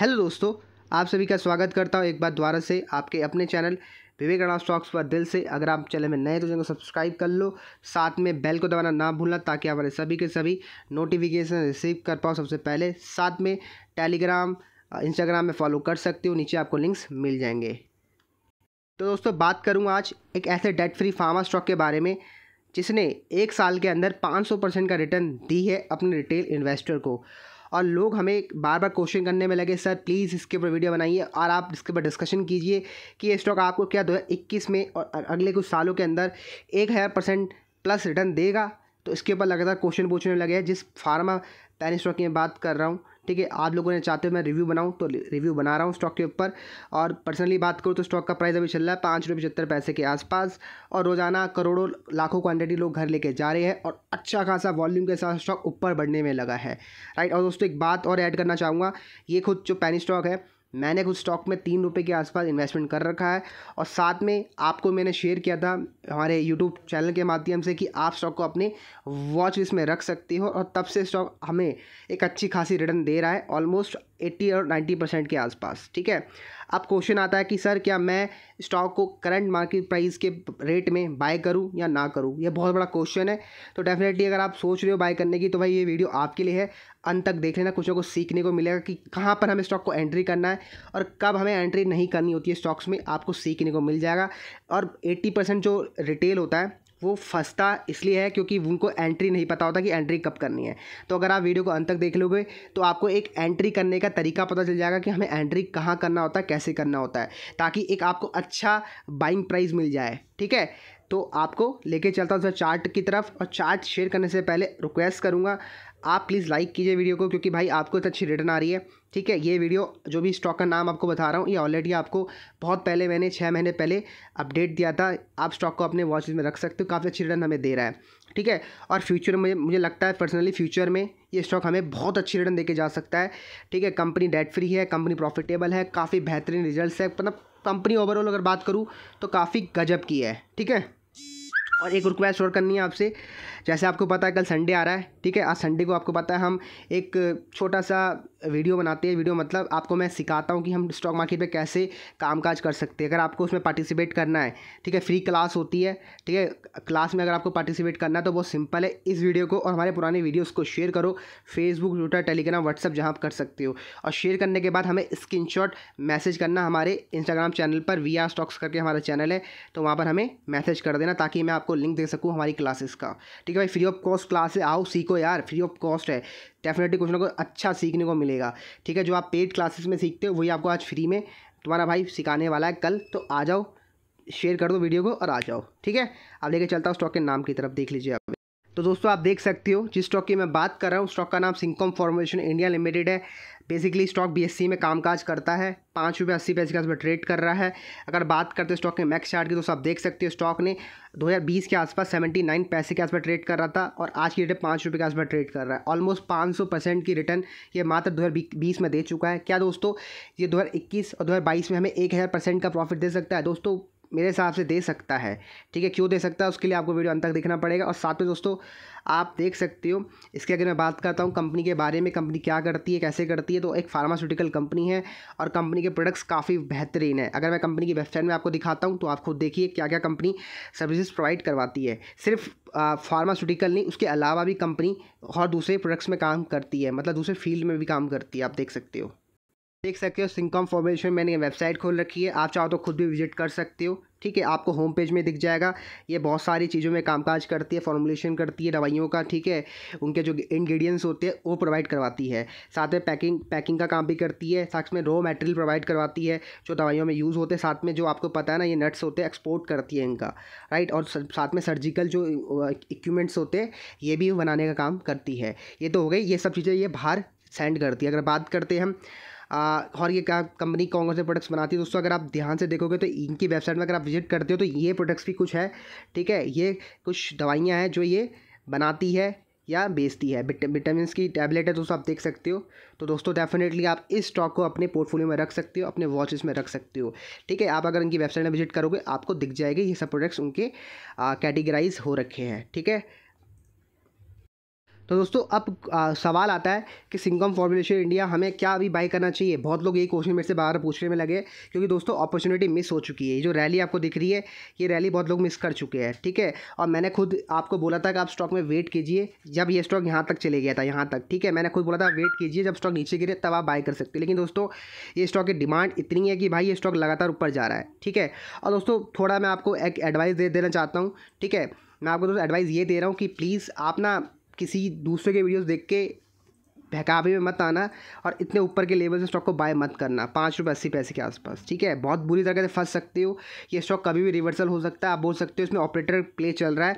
hello दोस्तों आप सभी का स्वागत करता हूँ एक बार दोबारा से आपके अपने चैनल विवेक विवेकानंद स्टॉक्स पर दिल से अगर आप चैनल में नए तो चैनल को सब्सक्राइब कर लो साथ में बेल को दबाना ना भूलना ताकि हमारे सभी के सभी नोटिफिकेशन रिसीव कर पाओ सबसे पहले साथ में टेलीग्राम इंस्टाग्राम में फॉलो कर सकते हो नीचे आपको लिंक्स मिल जाएंगे तो दोस्तों बात करूँ आज एक ऐसे डेट फ्री फार्मा स्टॉक के बारे में जिसने एक साल के अंदर 500 परसेंट का रिटर्न दी है अपने रिटेल इन्वेस्टर को और लोग हमें बार बार क्वेश्चन करने में लगे सर प्लीज़ इसके ऊपर वीडियो बनाइए और आप इसके ऊपर डिस्कशन कीजिए कि ये स्टॉक आपको क्या दो में और अगले कुछ सालों के अंदर एक हज़ार परसेंट प्लस रिटर्न देगा तो इसके ऊपर लगातार क्वेश्चन पूछने लगे हैं जिस फार्मा पैनी स्टॉक की मैं बात कर रहा हूँ ठीक है आप लोगों ने चाहते हो मैं रिव्यू बनाऊँ तो रिव्यू बना रहा हूँ स्टॉक के ऊपर और पर्सनली बात करूँ तो स्टॉक का प्राइस अभी चल रहा है पाँच रुपये पचहत्तर पैसे के आसपास और रोज़ाना करोड़ों लाखों क्वांटिटी लोग घर लेके जा रहे हैं और अच्छा खासा वॉल्यूम के साथ स्टॉक ऊपर बढ़ने में लगा है राइट और दोस्तों एक बात और ऐड करना चाहूँगा ये खुद जो पैनी स्टॉक है मैंने कुछ स्टॉक में तीन रुपये के आसपास इन्वेस्टमेंट कर रखा है और साथ में आपको मैंने शेयर किया था हमारे यूट्यूब चैनल के माध्यम से कि आप स्टॉक को अपने वॉच लिस्ट में रख सकते हो और तब से स्टॉक हमें एक अच्छी खासी रिटर्न दे रहा है ऑलमोस्ट एट्टी और नाइन्टी परसेंट के आसपास ठीक है अब क्वेश्चन आता है कि सर क्या मैं स्टॉक को करंट मार्केट प्राइस के रेट में बाय करूं या ना करूं यह बहुत बड़ा क्वेश्चन है तो डेफिनेटली अगर आप सोच रहे हो बाय करने की तो भाई ये वीडियो आपके लिए है अंत तक देख लेना कुछ ना कुछ सीखने को मिलेगा कि कहाँ पर हमें स्टॉक को एंट्री करना है और कब हमें एंट्री नहीं करनी होती है स्टॉक्स में आपको सीखने को मिल जाएगा और एट्टी परसेंट जो रिटेल होता है वो फंसता इसलिए है क्योंकि उनको एंट्री नहीं पता होता कि एंट्री कब करनी है तो अगर आप वीडियो को अंत तक देख लोगे तो आपको एक एंट्री करने का तरीका पता चल जाएगा कि हमें एंट्री कहाँ करना होता है कैसे करना होता है ताकि एक आपको अच्छा बाइंग प्राइस मिल जाए ठीक है तो आपको लेके चलता हूँ चार्ट की तरफ और चार्ट शेयर करने से पहले रिक्वेस्ट करूँगा आप प्लीज़ लाइक कीजिए वीडियो को क्योंकि भाई आपको तो अच्छी रिटर्न आ रही है ठीक है ये वीडियो जो भी स्टॉक का नाम आपको बता रहा हूँ ये ऑलरेडी आपको बहुत पहले मैंने छः महीने पहले अपडेट दिया था आप स्टॉक को अपने वॉच में रख सकते हो काफ़ी अच्छी रिटर्न हमें दे रहा है ठीक है और फ्यूचर में मुझे लगता है पर्सनली फ्यूचर में ये स्टॉक हमें बहुत अच्छी रिटर्न देके जा सकता है ठीक है कंपनी डेट फ्री है कंपनी प्रॉफिटेबल है काफ़ी बेहतरीन रिजल्ट है मतलब कंपनी ओवरऑल अगर बात करूँ तो काफ़ी गजब की है ठीक है और एक रिक्वेस्ट और करनी है आपसे जैसे आपको पता है कल संडे आ रहा है ठीक है आज संडे को आपको पता है हम एक छोटा सा वीडियो बनाते हैं वीडियो मतलब आपको मैं सिखाता हूँ कि हम स्टॉक मार्केट पर कैसे कामकाज कर सकते हैं अगर आपको उसमें पार्टिसिपेट करना है ठीक है फ्री क्लास होती है ठीक है क्लास में अगर आपको पार्टिसिपेट करना है तो बहुत सिंपल है इस वीडियो को और हमारे पुराने वीडियोज़ को शेयर करो फेसबुक ट्विटर टेलीग्राम व्हाट्सअप जहाँ आप कर सकते हो और शेयर करने के बाद हमें स्क्रीन मैसेज करना हमारे इंस्टाग्राम चैनल पर वी स्टॉक्स करके हमारा चैनल है तो वहाँ पर हमें मैसेज कर देना ताकि मैं आपको लिंक दे सकूँ हमारी क्लासेस का ठीक है है भाई फ्री ऑफ कॉस्ट क्लास है आओ सीखो यार फ्री ऑफ कॉस्ट है डेफिनेटली कुछ ना कुछ अच्छा सीखने को मिलेगा ठीक है जो आप पेड क्लासेस में सीखते हो वही आपको आज फ्री में तुम्हारा भाई सिखाने वाला है कल तो आ जाओ शेयर कर दो वीडियो को और आ जाओ ठीक है अब लेके चलता हूँ स्टॉक के नाम की तरफ देख लीजिए आप तो दोस्तों आप देख सकते हो जिस स्टॉक की मैं बात कर रहा हूँ स्टॉक का नाम सिंकॉम फॉर्मेशन इंडिया लिमिटेड है बेसिकली स्टॉक बी में कामकाज करता है पाँच रुपये अस्सी पैसे के आसपास ट्रेड कर रहा है अगर बात करते हैं स्टॉक के मैक्स चार्ट की तो आप देख सकते हो स्टॉक ने 2020 के आसपास 79 पैसे के आसपास ट्रेड कर रहा था और आज की डेट पाँच रुपये के आसपास ट्रेड कर रहा है ऑलमोस्ट पाँच परसेंट की रिटर्न ये मात्र दो में दे चुका है क्या दोस्तों ये दो और दो में हमें एक हज़ार परसेंट का प्रॉफिट दे सकता है दोस्तों मेरे हिसाब से दे सकता है ठीक है क्यों दे सकता है उसके लिए आपको वीडियो अंत तक देखना पड़ेगा और साथ में दोस्तों आप देख सकते हो इसके अगर मैं बात करता हूँ कंपनी के बारे में कंपनी क्या करती है कैसे करती है तो एक फार्मास्यूटिकल कंपनी है और कंपनी के प्रोडक्ट्स काफ़ी बेहतरीन है अगर मैं कंपनी की वेबसाइट में आपको दिखाता हूँ तो आप खुद देखिए क्या क्या कंपनी सर्विसेज प्रोवाइड करवाती है सिर्फ फार्मास्यूटिकल नहीं उसके अलावा भी कंपनी और दूसरे प्रोडक्ट्स में काम करती है मतलब दूसरे फील्ड में भी काम करती है आप देख सकते हो देख सकते हो सिंकॉम फॉर्मेशन मैंने वेबसाइट खोल रखी है आप चाहो तो खुद भी विजिट कर सकते हो ठीक है आपको होम पेज में दिख जाएगा ये बहुत सारी चीज़ों में कामकाज करती है फॉर्मुलेशन करती है दवाइयों का ठीक है उनके जो इंग्रेडिएंट्स होते हैं वो प्रोवाइड करवाती है साथ में पैकिंग पैकिंग का काम भी करती है साथ में रॉ मटेरियल प्रोवाइड करवाती है जो दवाइयों में यूज़ होते हैं साथ में जो आपको पता है ना ये नट्स होते हैं एक्सपोर्ट करती है इनका राइट और साथ में सर्जिकल जो इक्विपमेंट्स होते हैं ये भी बनाने का काम करती है ये तो हो गई ये सब चीज़ें ये बाहर सेंड करती है अगर बात करते हैं हम और ये क्या कंपनी कौन कौन से प्रोडक्ट्स बनाती है दोस्तों अगर आप ध्यान से देखोगे तो इनकी वेबसाइट में अगर आप विजिट करते हो तो ये प्रोडक्ट्स भी कुछ है ठीक है ये कुछ दवाइयाँ हैं जो ये बनाती है या बेचती है विटामिन की टैबलेट है दोस्तों आप देख सकते हो तो दोस्तों डेफिनेटली आप इस स्टॉक को अपने पोर्टफोलियो में रख सकते हो अपने वॉचेस में रख सकते हो ठीक है आप अगर इनकी वेबसाइट में विजिट करोगे आपको दिख जाएगी ये सब प्रोडक्ट्स उनके कैटेगराइज हो रखे हैं ठीक है तो दोस्तों अब आ, सवाल आता है कि सिंगम फॉर्मुलेशन इंडिया हमें क्या अभी बाई करना चाहिए बहुत लोग यही क्वेश्चन मेरे से बाहर पूछने में लगे क्योंकि दोस्तों अपॉर्चुनिटी मिस हो चुकी है जो रैली आपको दिख रही है ये रैली बहुत लोग मिस कर चुके हैं ठीक है और मैंने खुद आपको बोला था कि आप स्टॉक में वेट कीजिए जब ये स्टॉक यहाँ तक चले गया था यहाँ तक ठीक है मैंने खुद बोला था वेट कीजिए जब स्टॉक नीचे गिरे तब आप बाय कर सकते लेकिन दोस्तों ये स्टॉक की डिमांड इतनी है कि भाई ये स्टॉक लगातार ऊपर जा रहा है ठीक है और दोस्तों थोड़ा मैं आपको एक एडवाइस दे देना चाहता हूँ ठीक है मैं आपको दोस्तों एडवाइस ये दे रहा हूँ कि प्लीज़ आप ना किसी दूसरे के वीडियोस देख के बहकावे में मत आना और इतने ऊपर के लेवल से स्टॉक को बाय मत करना पाँच रुपये अस्सी पैसे के आसपास ठीक है बहुत बुरी तरह से फंस सकते हो ये स्टॉक कभी भी रिवर्सल हो सकता है आप बोल सकते हो इसमें ऑपरेटर प्ले चल रहा है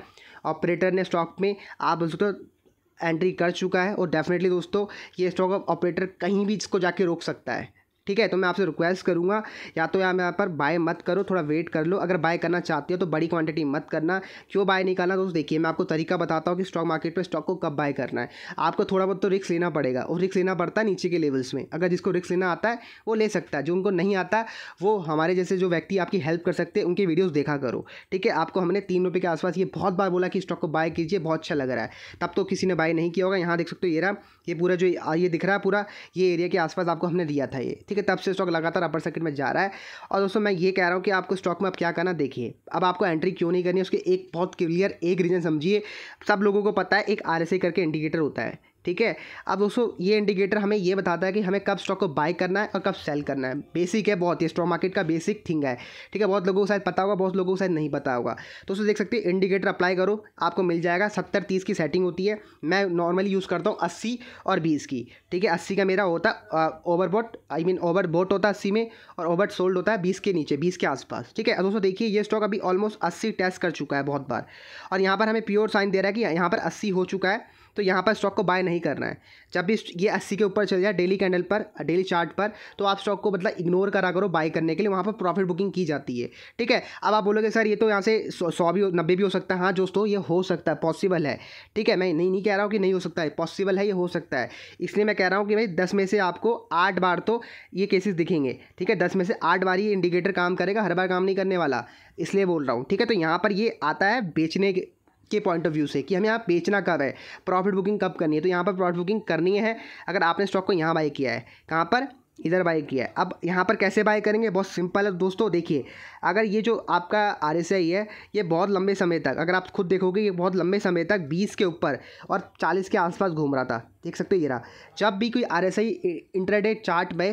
ऑपरेटर ने स्टॉक में आप बोल सकते हो एंट्री कर चुका है और डेफिनेटली दोस्तों ये स्टॉक ऑपरेटर कहीं भी इसको जाके रोक सकता है ठीक है तो मैं आपसे रिक्वेस्ट करूँगा या तो यहाँ पर बाय मत करो थोड़ा वेट कर लो अगर बाय करना चाहते हो तो बड़ी क्वांटिटी मत करना क्यों बाय नहीं करना तो देखिए मैं आपको तरीका बताता हूँ कि स्टॉक मार्केट में स्टॉक को कब बाय करना है आपको थोड़ा बहुत तो रिक्स लेना पड़ेगा और रिक्स लेना पड़ता है नीचे के लेवल्स में अगर जिसको रिक्स लेना आता है वो ले सकता है जो उनको नहीं आता वो हमारे जैसे जो व्यक्ति आपकी हेल्प कर सकते हैं उनकी वीडियोज़ देखा करो ठीक है आपको हमने तीन रुपये के आसपास ये बहुत बार बोला कि स्टॉक को बाय कीजिए बहुत अच्छा लग रहा है तब तो किसी ने बाय नहीं किया होगा यहाँ देख सकते हो ये रहा ये पूरा जो ये दिख रहा है पूरा ये एरिया के आसपास आपको हमने दिया था ये ठीक है ठीक है तब से स्टॉक लगातार अपर सर्किट में जा रहा है और दोस्तों मैं ये कह रहा हूँ कि आपको स्टॉक में अब क्या करना देखिए अब आपको एंट्री क्यों नहीं करनी है उसके एक बहुत क्लियर एक रीज़न समझिए सब लोगों को पता है एक आर करके इंडिकेटर होता है ठीक है अब दोस्तों ये इंडिकेटर हमें ये बताता है कि हमें कब स्टॉक को बाय करना है और कब सेल करना है बेसिक है बहुत ही स्टॉक मार्केट का बेसिक थिंग है ठीक है बहुत लोगों को शायद पता होगा बहुत लोगों को शायद नहीं पता होगा दोस्तों देख सकते हैं इंडिकेटर अप्लाई करो आपको मिल जाएगा सत्तर तीस की सेटिंग होती है मैं नॉर्मली यूज़ करता हूँ अस्सी और बीस की ठीक है अस्सी का मेरा होता overbought I mean over bought होता है अस्सी में और ओवर सोल्ड होता है बीस के नीचे बीस के आसपास ठीक है दोस्तों देखिए ये स्टॉक अभी ऑलमोस्ट अस्सी टेस्ट कर चुका है बहुत बार और यहाँ पर हमें प्योर साइन दे रहा है कि यहाँ पर अस्सी हो चुका है तो यहाँ पर स्टॉक को बाय नहीं करना है जब भी ये अस्सी के ऊपर चल जाए डेली कैंडल पर डेली चार्ट पर तो आप स्टॉक को मतलब इग्नोर करा करो बाय करने के लिए वहाँ पर प्रॉफिट बुकिंग की जाती है ठीक है अब आप बोलोगे सर ये तो यहाँ से सौ भी नब्बे भी हो सकता है हाँ दोस्तों ये हो सकता है पॉसिबल है ठीक है मैं नहीं नहीं कह रहा हूँ कि नहीं हो सकता है पॉसिबल है ये हो सकता है इसलिए मैं कह रहा हूँ कि भाई दस में से आपको आठ बार तो ये केसेस दिखेंगे ठीक है दस में से आठ बार ये इंडिकेटर काम करेगा हर बार काम नहीं करने वाला इसलिए बोल रहा हूँ ठीक है तो यहाँ पर ये आता है बेचने के के पॉइंट ऑफ व्यू से कि हमें यहाँ बेचना कब है प्रॉफिट बुकिंग कब करनी है तो यहाँ पर प्रॉफिट बुकिंग करनी है अगर आपने स्टॉक को यहाँ बाई किया है कहाँ पर इधर बाई किया है अब यहाँ पर कैसे बाई करेंगे बहुत सिंपल है दोस्तों देखिए अगर ये जो आपका आर एस आई है ये बहुत लंबे समय तक अगर आप खुद देखोगे ये बहुत लंबे समय तक बीस के ऊपर और चालीस के आसपास घूम रहा था देख सकते हो ये रहा जब भी कोई R S I intraday chart में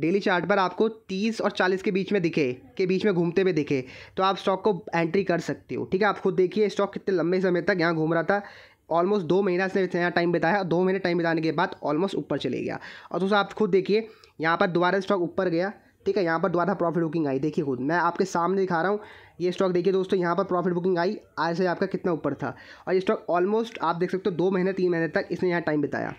डेली चार्ट पर आपको 30 और 40 के बीच में दिखे के बीच में घूमते हुए दिखे तो आप स्टॉक को एंट्री कर सकते हो ठीक है आप खुद देखिए स्टॉक कितने लंबे समय तक यहाँ घूम रहा था ऑलमोस्ट दो महीना से यहाँ टाइम बिताया दो महीने टाइम बिताने के बाद ऑलमोस्ट ऊपर चले गया और दोस्तों आप खुद देखिए यहाँ पर दोबारा स्टॉक ऊपर गया ठीक है यहाँ पर दोबारा प्रॉफिट बुकिंग आई देखिए खुद मैं आपके सामने दिखा रहा हूँ ये स्टॉक देखिए दोस्तों यहाँ पर प्रॉफिट बुकिंग आई आज से आपका कितना ऊपर था और ये स्टॉक ऑलमोस्ट आप देख सकते हो दो महीने तीन महीने तक इसने यहाँ टाइम बिताया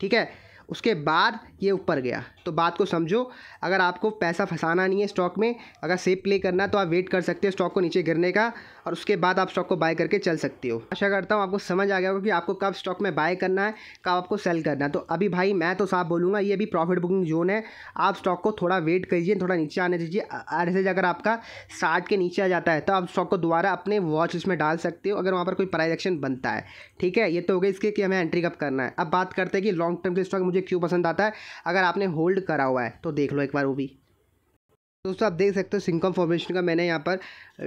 ठीक है उसके बाद ये ऊपर गया तो बात को समझो अगर आपको पैसा फंसाना नहीं है स्टॉक में अगर सेफ प्ले करना है तो आप वेट कर सकते हो स्टॉक को नीचे गिरने का और उसके बाद आप स्टॉक को बाय करके चल सकते हो आशा करता हूँ आपको समझ आ गया होगा कि आपको कब स्टॉक में बाय करना है कब आपको सेल करना है तो अभी भाई मैं तो साफ बोलूँगा ये भी प्रॉफिट बुकिंग जोन है आप स्टॉक को थोड़ा वेट करिए थोड़ा नीचे आने दीजिए ऐसे अगर आपका साठ के नीचे आ जाता है तो आप स्टॉक को दोबारा अपने वॉच उसमें डाल सकते हो अगर वहाँ पर कोई प्राइजेक्शन बनता है ठीक है ये तो हो गया इसके कि हमें एंट्री कब करना है अब बात करते हैं कि लॉन्ग टर्म के स्टॉक मुझे मुझे क्यों पसंद आता है अगर आपने होल्ड करा हुआ है तो देख लो एक बार वो भी दोस्तों आप देख सकते हो सिंकम फॉर्मेशन का मैंने यहाँ पर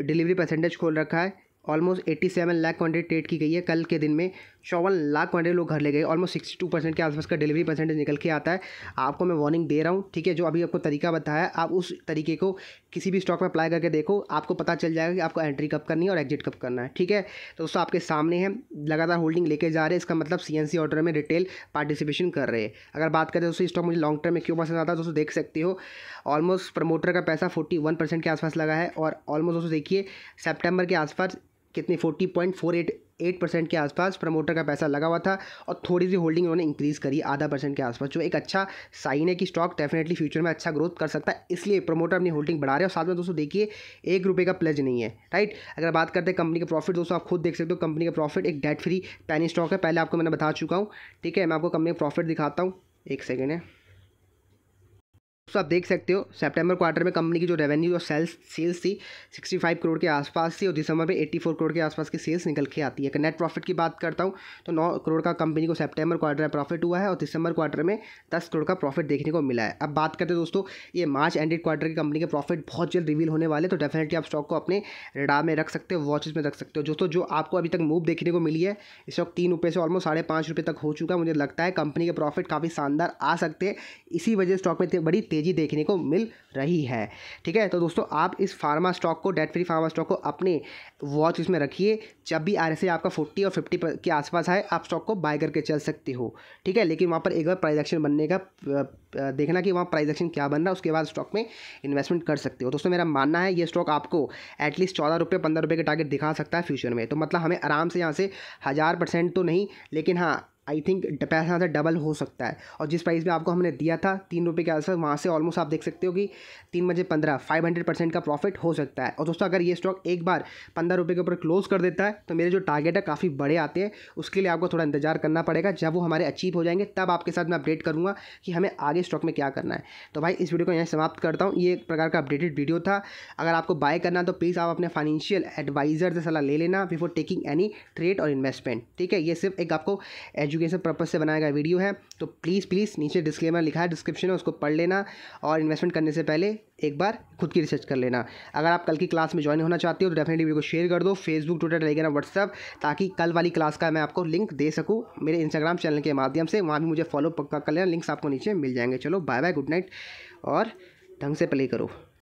डिलीवरी परसेंटेज खोल रखा है almost 87 seven lakh quantity trade की गई है कल के दिन में चौवन लाख वनडे लोग घर ले गए ऑलमोस्ट सिक्सटी टू परसेंट के आसपास का डिलीवरी परसेंटेज निकल के आता है आपको मैं वार्निंग दे रहा हूँ ठीक है जो अभी आपको तरीका बताया आप उस तरीके को किसी भी स्टॉक में अप्लाई करके देखो आपको पता चल जाएगा कि आपको एंट्री कब करनी है और एग्जिट कब करना है ठीक है तो दोस्तों आपके सामने है लगातार होल्डिंग लेके जा रहे हैं इसका मतलब सी ऑर्डर में रिटेल पार्टिसिपेशन कर रहे हैं अगर बात करें दोस्तों स्टॉक मुझे लॉन्ग टर्म में क्यों पसंद आता है दोस्तों देख सकते हो ऑलमोस्ट प्रमोटर का पैसा फोर्टी वन परसेंट के आसपास लगा है और ऑलमोस्ट दोस्तों देखिए सेप्टेम्बर के आसपास कितने forty point four eight eight percent के आसपास प्रमोटर का पैसा लगा हुआ था और थोड़ी सी होल्डिंग उन्होंने इंक्रीज़ करी आधा परसेंट के आसपास जो एक अच्छा साइन है कि स्टॉक डेफिनेटली फ्यूचर में अच्छा ग्रोथ कर सकता है इसलिए प्रमोटर अपनी होल्डिंग बढ़ा रहे हैं और साथ में दोस्तों देखिए एक रुपये का प्लज नहीं है राइट अगर बात करते हैं कंपनी का प्रॉफिट दोस्तों आप खुद देख सकते हो कंपनी का प्रॉफिट एक डेट फ्री पैनी स्टॉक है पहले आपको मैंने बता चुका हूँ ठीक है मैं आपको कंपनी का प्रॉफिट दिखाता हूँ एक सेकेंड है तो आप देख सकते हो सितंबर क्वार्टर में कंपनी की जो रेवेन्यू और सेल्स सेल्स थी 65 करोड़ के आसपास थी और दिसंबर में 84 करोड़ के आसपास की सेल्स निकल के आती है अगर नेट प्रॉफिट की बात करता हूँ तो 9 करोड़ का कंपनी को सितंबर क्वार्टर में प्रॉफिट हुआ है और दिसंबर क्वार्टर में 10 करोड़ का प्रॉफिट देखने को मिला है अब बात करते हैं दोस्तों ये मार्च एंडेड क्वार्टर की कंपनी के प्रॉफिट बहुत जल्द रिवील होने वाले तो डेफिनेटली आप स्टॉक को अपने रडार में रख सकते हो वॉचेज में रख सकते हो दोस्तों जो आपको अभी तक मूव देखने को मिली है इस वक्त तीन रुपये से ऑलमोस्ट साढ़े पाँच रुपये तक हो चुका है मुझे लगता है कंपनी के प्रॉफिट काफ़ी शानदार आ सकते हैं इसी वजह स्टॉक में बड़ी तेज़ी देखने को मिल रही है ठीक है तो दोस्तों आप इस फार्मा स्टॉक को डेट फ्री फार्मा स्टॉक को अपने वॉच इसमें रखिए जब भी आर आपका फोर्टी और फिफ्टी के आसपास आए आप स्टॉक को बाय करके चल सकते हो ठीक है लेकिन वहाँ पर एक बार प्राइजेक्शन बनने का देखना कि वहाँ प्राइजेक्शन क्या बन रहा है उसके बाद स्टॉक में इन्वेस्टमेंट कर सकते हो दोस्तों मेरा मानना है ये स्टॉक आपको एटलीस्ट चौदह रुपये पंद्रह रुपये के टारगेट दिखा सकता है फ्यूचर में तो मतलब हमें आराम से यहाँ से हज़ार परसेंट तो नहीं लेकिन हाँ आई थिंक पैसा से डबल हो सकता है और जिस प्राइस में आपको हमने दिया था तीन रुपये के आसपास वहाँ से ऑलमोस्ट आप देख सकते हो कि तीन बजे पंद्रह फाइव हंड्रेड परसेंट का प्रॉफिट हो सकता है और दोस्तों अगर ये स्टॉक एक बार पंद्रह रुपये के ऊपर क्लोज कर देता है तो मेरे जो टारगेट है काफ़ी बड़े आते हैं उसके लिए आपको थोड़ा इंतजार करना पड़ेगा जब वो हमारे अचीव हो जाएंगे तब आपके साथ मैं अपडेट करूँगा कि हमें आगे स्टॉक में क्या करना है तो भाई इस वीडियो को यहाँ समाप्त करता हूँ ये एक प्रकार का अपडेटेड वीडियो था अगर आपको बाय करना तो प्लीज़ आप अपने फाइनेंशियल एडवाइज़र से सलाह ले लेना बिफोर टेकिंग एनी ट्रेड और इन्वेस्टमेंट ठीक है ये सिर्फ एक आपको एजुकेशन एजुकेशन पर्पज़ से बनाया गया वीडियो है तो प्लीज़ प्लीज़ नीचे डिस्क्लेमर लिखा है डिस्क्रिप्शन में उसको पढ़ लेना और इन्वेस्टमेंट करने से पहले एक बार खुद की रिसर्च कर लेना अगर आप कल की क्लास में ज्वाइन होना चाहते हो तो डेफिनेटली वीडियो को शेयर कर दो फेसबुक ट्विटर टेलीग्राम व्हाट्सअप ताकि कल वाली क्लास का मैं आपको लिंक दे सकूँ मेरे इंस्टाग्राम चैनल के माध्यम से वहाँ भी मुझे फॉलो पक्का कर लेना लिंक्स आपको नीचे मिल जाएंगे चलो बाय बाय गुड नाइट और ढंग से प्ले करो